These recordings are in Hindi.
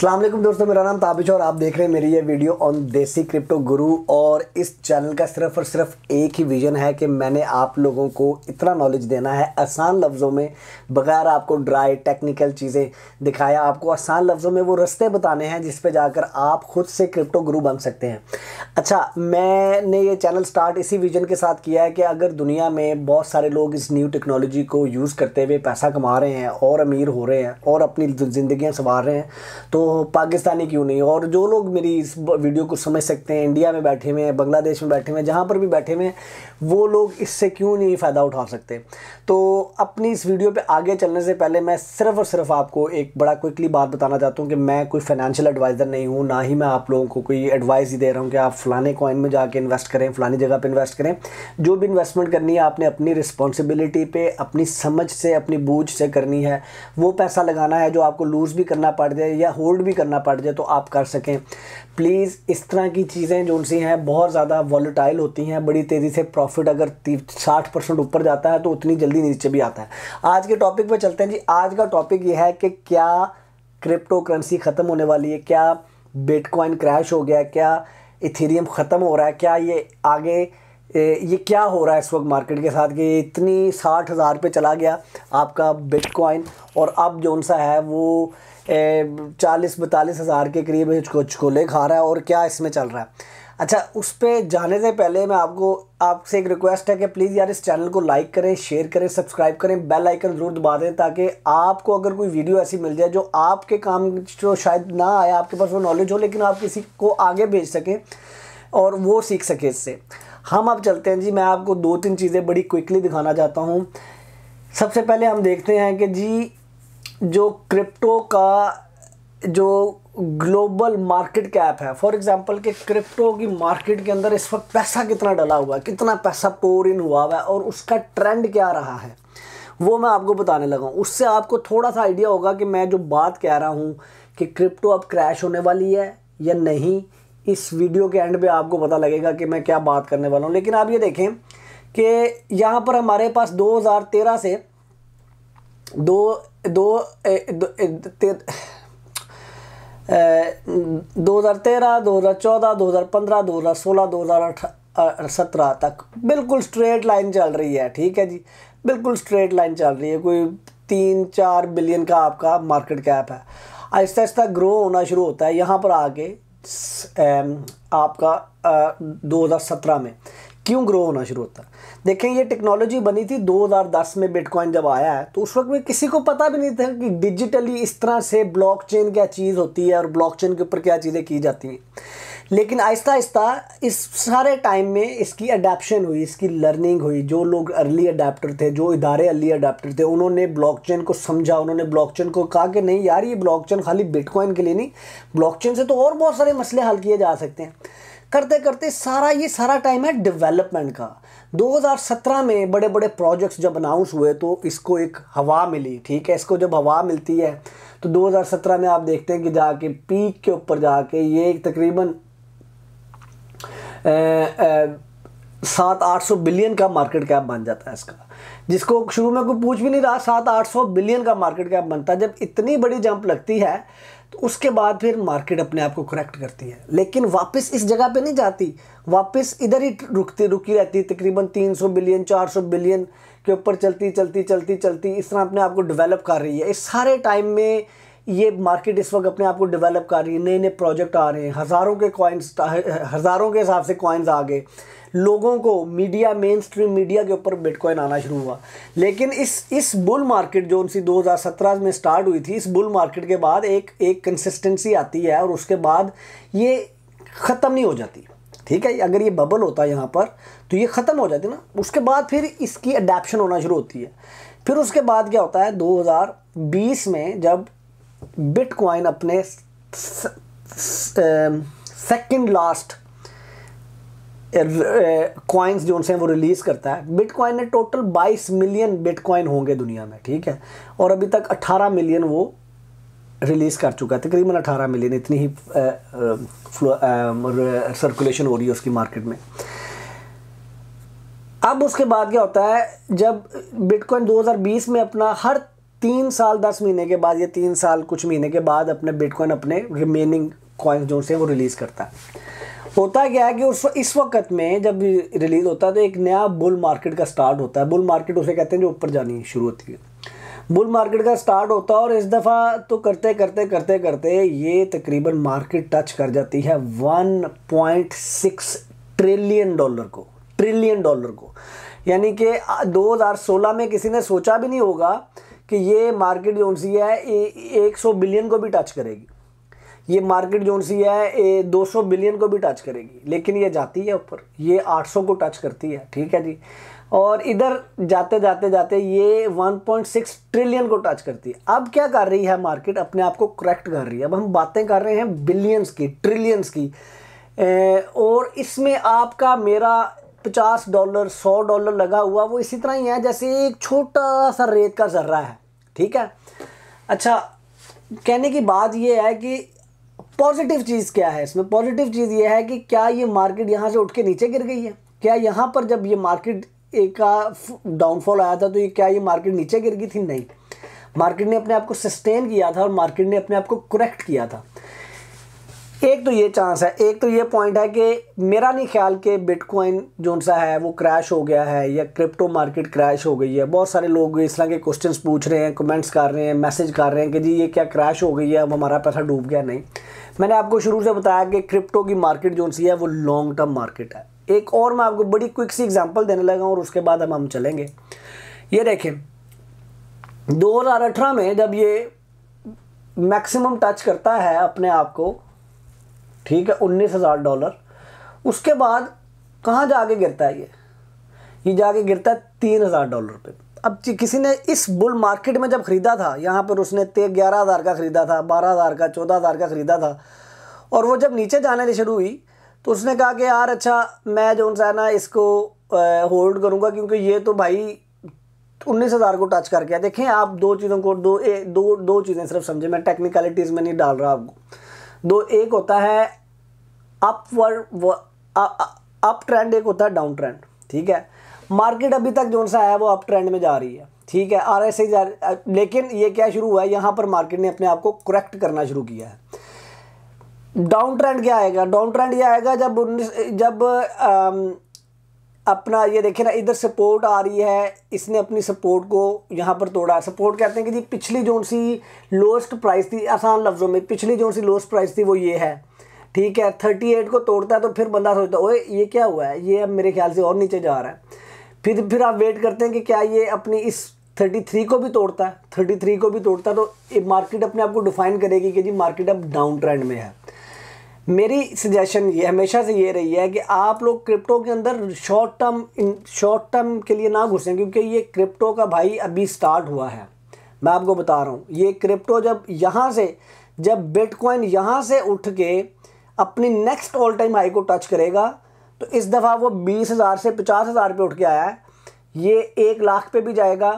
अल्लाम दोस्तों मेरा नाम ताबिश और आप देख रहे हैं मेरी ये वीडियो ऑन देसी क्रिप्टो गुरु और इस चैनल का सिर्फ और सिर्फ एक ही विजन है कि मैंने आप लोगों को इतना नॉलेज देना है आसान लफ्ज़ों में बगैर आपको ड्राई टेक्निकल चीज़ें दिखाया आपको आसान लफ्ज़ों में वो रस्ते बताने हैं जिस पे जाकर आप खुद से क्रिप्टो गुरु बन सकते हैं अच्छा मैंने ये चैनल स्टार्ट इसी विजन के साथ किया है कि अगर दुनिया में बहुत सारे लोग इस न्यू टेक्नोलॉजी को यूज़ करते हुए पैसा कमा रहे हैं और अमीर हो रहे हैं और अपनी ज़िंदगियाँ संवार रहे हैं तो पाकिस्तानी क्यों नहीं और जो लोग मेरी इस वीडियो को समझ सकते हैं इंडिया में बैठे हुए हैं बांग्लादेश में बैठे हुए हैं जहाँ पर भी बैठे हुए हैं वो लोग इससे क्यों नहीं फ़ायदा उठा सकते तो अपनी इस वीडियो पे आगे चलने से पहले मैं सिर्फ और सिर्फ आपको एक बड़ा क्विकली बात बताना चाहता हूँ कि मैं कोई फाइनेंशियल एडवाइज़र नहीं हूँ ना ही मैं आप लोगों को कोई एडवाइस ही दे रहा हूँ कि आप फ़लाने कॉइन में जाके इन्वेस्ट करें फ़लानी जगह पर इन्वेस्ट करें जो भी इन्वेस्टमेंट करनी है आपने अपनी रिस्पॉन्सिबिलिटी पर अपनी समझ से अपनी बूझ से करनी है वो पैसा लगाना है जो आपको लूज़ भी करना पड़ जाए या होल्ड होल्ड भी करना पड़ जाए तो आप कर सकें प्लीज़ इस तरह की चीज़ें जो सी हैं बहुत ज़्यादा वॉलीटाइल होती हैं बड़ी तेज़ी से प्रॉफिट अगर साठ परसेंट ऊपर जाता है तो उतनी जल्दी नीचे भी आता है आज के टॉपिक पर चलते हैं जी आज का टॉपिक ये है कि क्या क्रिप्टो करेंसी ख़त्म होने वाली है क्या बिटकॉइन क्रैश हो गया क्या इथेरियम ख़त्म हो रहा है क्या ये आगे ये क्या हो रहा है इस वक्त मार्केट के साथ कि इतनी साठ हज़ार पे चला गया आपका बिटकॉइन और अब जो सा है वो चालीस बतालीस हज़ार के करीब हिचकोले खा रहा है और क्या इसमें चल रहा है अच्छा उस पर जाने से पहले मैं आपको आपसे एक रिक्वेस्ट है कि प्लीज़ यार इस चैनल को लाइक करें शेयर करें सब्सक्राइब करें बेल आइकन ज़रूर दबा दें ताकि आपको अगर कोई वीडियो ऐसी मिल जाए जो आपके काम जो शायद ना आए आपके पास वो नॉलेज हो लेकिन आप किसी को आगे भेज सकें और वो सीख सके इससे हम अब चलते हैं जी मैं आपको दो तीन चीज़ें बड़ी क्विकली दिखाना चाहता हूँ सबसे पहले हम देखते हैं कि जी जो क्रिप्टो का जो ग्लोबल मार्केट कैप है फॉर एग्जांपल कि क्रिप्टो की मार्केट के अंदर इस वक्त पैसा कितना डला हुआ है कितना पैसा पोर इन हुआ हुआ है और उसका ट्रेंड क्या रहा है वो मैं आपको बताने लगा हूँ उससे आपको थोड़ा सा आइडिया होगा कि मैं जो बात कह रहा हूँ कि क्रिप्टो अब क्रैश होने वाली है या नहीं इस वीडियो के एंड पे आपको पता लगेगा कि मैं क्या बात करने वाला हूँ लेकिन आप ये देखें कि यहाँ पर हमारे पास 2013 से दो दो, दो हज़ार तेरह दो हज़ार चौदह दो हज़ार पंद्रह दो हज़ार सोलह दो हज़ार अठ सत्रह तक बिल्कुल स्ट्रेट लाइन चल रही है ठीक है जी बिल्कुल स्ट्रेट लाइन चल रही है कोई तीन चार बिलियन का आपका मार्केट कैप है आहिस्ता आहिस्ता ग्रो होना शुरू होता है यहाँ पर आके आपका दो हजार सत्रह में क्यों ग्रो होना शुरू होता है देखें ये टेक्नोलॉजी बनी थी 2010 में बिटकॉइन जब आया है तो उस वक्त में किसी को पता भी नहीं था कि डिजिटली इस तरह से ब्लॉकचेन क्या चीज़ होती है और ब्लॉकचेन के ऊपर क्या चीज़ें की जाती हैं लेकिन आहिस्ता आहिस्ता इस सारे टाइम में इसकी अडेप्शन हुई इसकी लर्निंग हुई जो लोग अर्ली अडेप्टर थे जो इदारे अर्ली अडेप्टर थे उन्होंने ब्लॉकचेन को समझा उन्होंने ब्लॉकचेन को कहा कि नहीं यार ये ब्लॉकचेन खाली बिटकॉइन के लिए नहीं ब्लॉकचेन से तो और बहुत सारे मसले हल किए जा सकते हैं करते करते सारा ये सारा टाइम है डेवलपमेंट का 2017 में बड़े बड़े प्रोजेक्ट्स जब अनाउंस हुए तो इसको एक हवा मिली ठीक है इसको जब हवा मिलती है तो 2017 में आप देखते हैं कि जाके पीक के ऊपर जाके ये तकरीबन सात आठ सौ बिलियन का मार्केट कैप बन जाता है इसका जिसको शुरू में कोई पूछ भी नहीं रहा सात आठ सौ बिलियन का मार्केट कैप बनता है जब इतनी बड़ी जंप लगती है तो उसके बाद फिर मार्केट अपने आप को करेक्ट करती है लेकिन वापस इस जगह पे नहीं जाती वापस इधर ही रुकती रुकी रहती तकरीबन तकरीबन 300 बिलियन 400 बिलियन के ऊपर चलती चलती चलती चलती इस तरह अपने आप को डेवलप कर रही है इस सारे टाइम में ये मार्केट इस वक्त अपने आप को डेवलप कर रही है नए नए प्रोजेक्ट आ रहे हैं हज़ारों के कॉइन्स हज़ारों के हिसाब से कॉइन्स आ गए लोगों को मीडिया मेन स्ट्रीम मीडिया के ऊपर बिटकॉइन आना शुरू हुआ लेकिन इस इस बुल मार्केट जो उनसी 2017 में स्टार्ट हुई थी इस बुल मार्केट के बाद एक एक कंसिस्टेंसी आती है और उसके बाद ये ख़त्म नहीं हो जाती ठीक है अगर ये बबल होता है यहाँ पर तो ये ख़त्म हो जाती ना उसके बाद फिर इसकी अडेप्शन होना शुरू होती है फिर उसके बाद क्या होता है 2020 में जब बिटकॉइन अपने सेकंड लास्ट कॉइन्स जो उनसे वो रिलीज़ करता है बिटकॉइन ने टोटल 22 मिलियन बिटकॉइन होंगे दुनिया में ठीक है और अभी तक 18 मिलियन वो रिलीज़ कर चुका है तकरीबन 18 मिलियन इतनी ही सर्कुलेशन हो रही है उसकी मार्केट में अब उसके बाद क्या होता है जब बिटकॉइन 2020 में अपना हर तीन साल दस महीने के बाद या तीन साल कुछ महीने के बाद अपने बिटकॉइन अपने रिमेनिंग कॉइन्स जो उनसे वो रिलीज़ करता है होता क्या है कि उस इस वक्त में जब रिलीज़ होता है तो एक नया बुल मार्केट का स्टार्ट होता है बुल मार्केट उसे कहते हैं जो ऊपर जानी शुरू होती है बुल मार्केट का स्टार्ट होता है और इस दफ़ा तो करते करते करते करते ये तकरीबन मार्केट टच कर जाती है 1.6 ट्रिलियन डॉलर को ट्रिलियन डॉलर को यानी कि 2016 में किसी ने सोचा भी नहीं होगा कि ये मार्केट जो सी है एक सौ बिलियन को भी टच करेगी ये मार्केट जोन सी है ये 200 बिलियन को भी टच करेगी लेकिन ये जाती है ऊपर ये 800 को टच करती है ठीक है जी और इधर जाते जाते जाते ये 1.6 ट्रिलियन को टच करती है अब क्या कर रही है मार्केट अपने आप को करेक्ट कर रही है अब हम बातें कर रहे हैं बिलियंस की ट्रिलियंस की और इसमें आपका मेरा पचास डॉलर सौ डॉलर लगा हुआ वो इसी तरह ही है जैसे एक छोटा सा रेत का जर्रा है ठीक है अच्छा कहने की बात यह है कि पॉजिटिव चीज़ क्या है इसमें पॉजिटिव चीज़ ये है कि क्या ये मार्केट यहाँ से उठ के नीचे गिर गई है क्या यहाँ पर जब ये मार्केट का डाउनफॉल आया था तो ये क्या ये मार्केट नीचे गिर गई थी नहीं मार्केट ने अपने आप को सस्टेन किया था और मार्केट ने अपने आप को करेक्ट किया था एक तो ये चांस है एक तो ये पॉइंट है कि मेरा नहीं ख्याल कि बिटकॉइन जो सा है वो क्रैश हो गया है या क्रिप्टो मार्केट क्रैश हो गई है बहुत सारे लोग इस तरह के क्वेश्चंस पूछ रहे हैं कमेंट्स कर रहे हैं मैसेज कर रहे हैं कि जी ये क्या क्रैश हो गई है अब हमारा पैसा डूब गया नहीं मैंने आपको शुरू से बताया कि क्रिप्टो की मार्केट जो सी है वो लॉन्ग टर्म मार्केट है एक और मैं आपको बड़ी क्विक सी एग्जांपल देने लगा और उसके बाद हम हम चलेंगे ये देखें दो में जब ये मैक्सिमम टच करता है अपने आप को ठीक है उन्नीस हज़ार डॉलर उसके बाद कहाँ जाके गिरता है ये ये जाके गिरता है तीन हज़ार डॉलर पे अब किसी ने इस बुल मार्केट में जब ख़रीदा था यहाँ पर उसने ते ग्यारह हज़ार का ख़रीदा था बारह हज़ार का चौदह हज़ार का ख़रीदा था और वो जब नीचे जाने शुरू हुई तो उसने कहा कि यार अच्छा मैं जो उनसे ना इसको होल्ड करूँगा क्योंकि ये तो भाई उन्नीस हज़ार को टच कर गया देखें आप दो चीज़ों को दो ए, दो दो चीज़ें सिर्फ समझें मैं टेक्निकलिटीज़ में नहीं डाल रहा आपको दो एक होता है अपवर्ड अप ट्रेंड एक होता है डाउन ट्रेंड ठीक है मार्केट अभी तक जो सा है वो अप ट्रेंड में जा रही है ठीक है आर एस जा लेकिन ये क्या शुरू हुआ है यहाँ पर मार्केट ने अपने आप को करेक्ट करना शुरू किया है डाउन ट्रेंड क्या आएगा डाउन ट्रेंड ये आएगा जब उन्नीस जब आम, अपना ये देखिए ना इधर सपोर्ट आ रही है इसने अपनी सपोर्ट को यहाँ पर तोड़ा सपोर्ट कहते हैं कि जी पिछली जो सी लोएस्ट प्राइस थी आसान लफ्ज़ों में पिछली जो सी लोएस्ट प्राइस थी वो ये है ठीक है थर्टी एट को तोड़ता है तो फिर बंदा सोचता है ओए ये क्या हुआ है ये अब मेरे ख्याल से और नीचे जा रहा है फिर फिर आप वेट करते हैं कि क्या ये अपनी इस 33 को भी तोड़ता है 33 को भी तोड़ता है तो ये मार्केट अपने आप को डिफाइन करेगी कि जी मार्केट अब डाउन ट्रेंड में है मेरी सजेशन ये हमेशा से ये रही है कि आप लोग क्रिप्टो के अंदर शॉर्ट टर्म शॉर्ट टर्म के लिए ना घुसें क्योंकि ये क्रिप्टो का भाई अभी स्टार्ट हुआ है मैं आपको बता रहा हूँ ये क्रिप्टो जब यहाँ से जब बिटकॉइन यहाँ से उठ के अपनी नेक्स्ट ऑल टाइम हाई को टच करेगा तो इस दफ़ा वो बीस हज़ार से पचास हज़ार पर उठ के आया है ये एक लाख पे भी जाएगा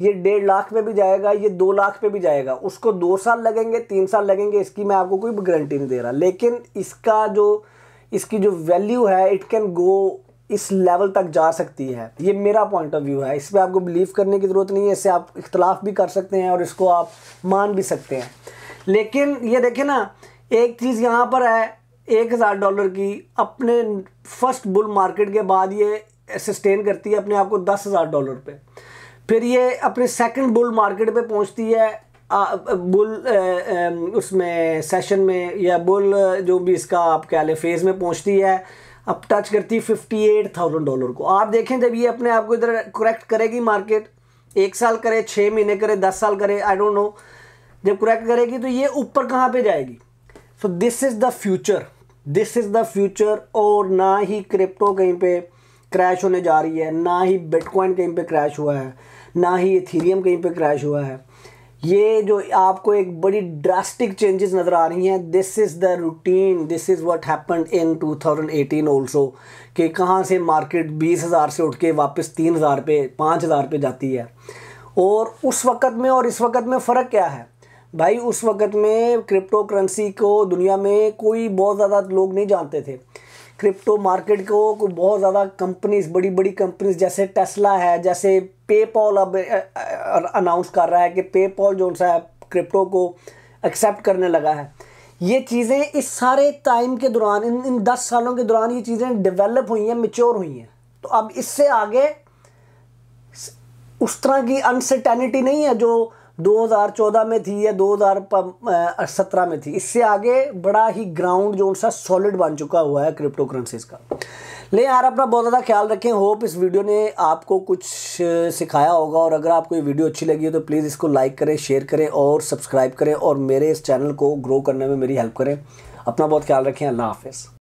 ये डेढ़ लाख पे भी जाएगा ये दो लाख पे भी जाएगा उसको दो साल लगेंगे तीन साल लगेंगे इसकी मैं आपको कोई गारंटी नहीं दे रहा लेकिन इसका जो इसकी जो वैल्यू है इट कैन गो इस लेवल तक जा सकती है ये मेरा पॉइंट ऑफ व्यू है इस पर आपको बिलीव करने की ज़रूरत नहीं है इससे आप इख्तलाफ भी कर सकते हैं और इसको आप मान भी सकते हैं लेकिन ये देखें ना एक चीज़ यहाँ पर है एक हज़ार डॉलर की अपने फर्स्ट बुल मार्केट के बाद ये सस्टेन करती है अपने आप को दस हज़ार डॉलर पे फिर ये अपने सेकंड बुल मार्केट पे पहुंचती है बुल उसमें सेशन में या बुल जो भी इसका आप कह लें फेज़ में पहुंचती है अब टच करती है फिफ्टी एट थाउजेंड डॉलर को आप देखें जब ये अपने आप को इधर करेक्ट करेगी मार्केट एक साल करे छः महीने करे दस साल करे आई डोंट नो जब करेक्ट करेगी तो ये ऊपर कहाँ पे जाएगी so this is the future this is the future और ना ही क्रिप्टो कहीं पे क्रैश होने जा रही है ना ही बिटकॉइन कहीं पे क्रैश हुआ है ना ही इथीरियम कहीं पे क्रैश हुआ है ये जो आपको एक बड़ी ड्रास्टिक चेंजेस नज़र आ रही हैं this is the routine this is what happen in 2018 also कि कहाँ से मार्केट 20,000 से उठ के वापस 3,000 पे 5,000 पे जाती है और उस वक़्त में और इस वक्त में फ़र्क क्या है भाई उस वक़्त में क्रिप्टो करेंसी को दुनिया में कोई बहुत ज़्यादा लोग नहीं जानते थे क्रिप्टो मार्केट को बहुत ज़्यादा कंपनीज बड़ी बड़ी कंपनीज जैसे टेस्ला है जैसे पेपॉल अब अनाउंस कर रहा है कि पेपॉल जो सा है क्रिप्टो को एक्सेप्ट करने लगा है ये चीज़ें इस सारे टाइम के दौरान इन इन दस सालों के दौरान ये चीज़ें डेवलप हुई हैं मेच्योर हुई हैं तो अब इससे आगे उस तरह की अनसर्टेनिटी नहीं है जो 2014 में थी या 2017 में थी इससे आगे बड़ा ही ग्राउंड जो सा सॉलिड बन चुका हुआ है क्रिप्टो करेंसीज का ले यार अपना बहुत ज़्यादा ख्याल रखें होप इस वीडियो ने आपको कुछ सिखाया होगा और अगर आपको ये वीडियो अच्छी लगी हो तो प्लीज़ इसको लाइक करें शेयर करें और सब्सक्राइब करें और मेरे इस चैनल को ग्रो करने में मेरी हेल्प करें अपना बहुत ख्याल रखें अल्लाह हाफिज़